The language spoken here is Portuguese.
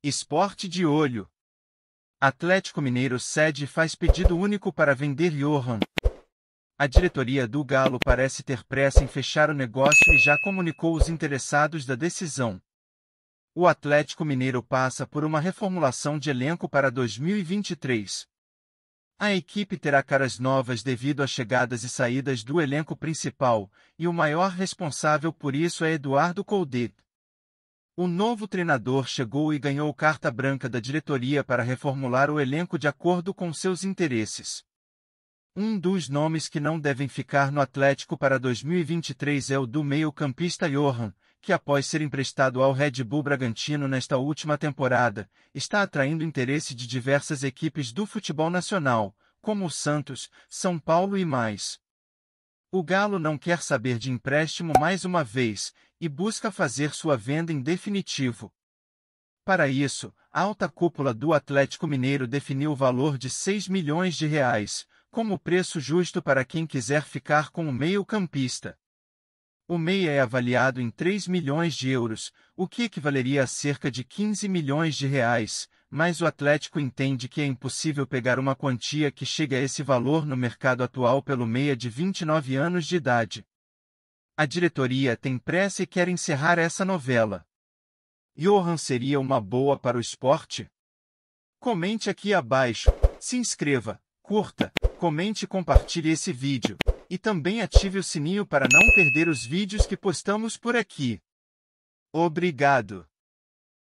Esporte de olho. Atlético Mineiro cede e faz pedido único para vender Johan. A diretoria do Galo parece ter pressa em fechar o negócio e já comunicou os interessados da decisão. O Atlético Mineiro passa por uma reformulação de elenco para 2023. A equipe terá caras novas devido às chegadas e saídas do elenco principal, e o maior responsável por isso é Eduardo Coldet. O novo treinador chegou e ganhou carta branca da diretoria para reformular o elenco de acordo com seus interesses. Um dos nomes que não devem ficar no Atlético para 2023 é o do meio-campista Johan, que após ser emprestado ao Red Bull Bragantino nesta última temporada, está atraindo interesse de diversas equipes do futebol nacional, como o Santos, São Paulo e mais. O galo não quer saber de empréstimo mais uma vez e busca fazer sua venda em definitivo. Para isso, a alta cúpula do Atlético Mineiro definiu o valor de 6 milhões de reais, como preço justo para quem quiser ficar com o meio-campista. O meia é avaliado em 3 milhões de euros, o que equivaleria a cerca de 15 milhões de reais, mas o Atlético entende que é impossível pegar uma quantia que chegue a esse valor no mercado atual pelo meia de 29 anos de idade. A diretoria tem pressa e quer encerrar essa novela. Johan seria uma boa para o esporte? Comente aqui abaixo, se inscreva, curta, comente e compartilhe esse vídeo. E também ative o sininho para não perder os vídeos que postamos por aqui. Obrigado!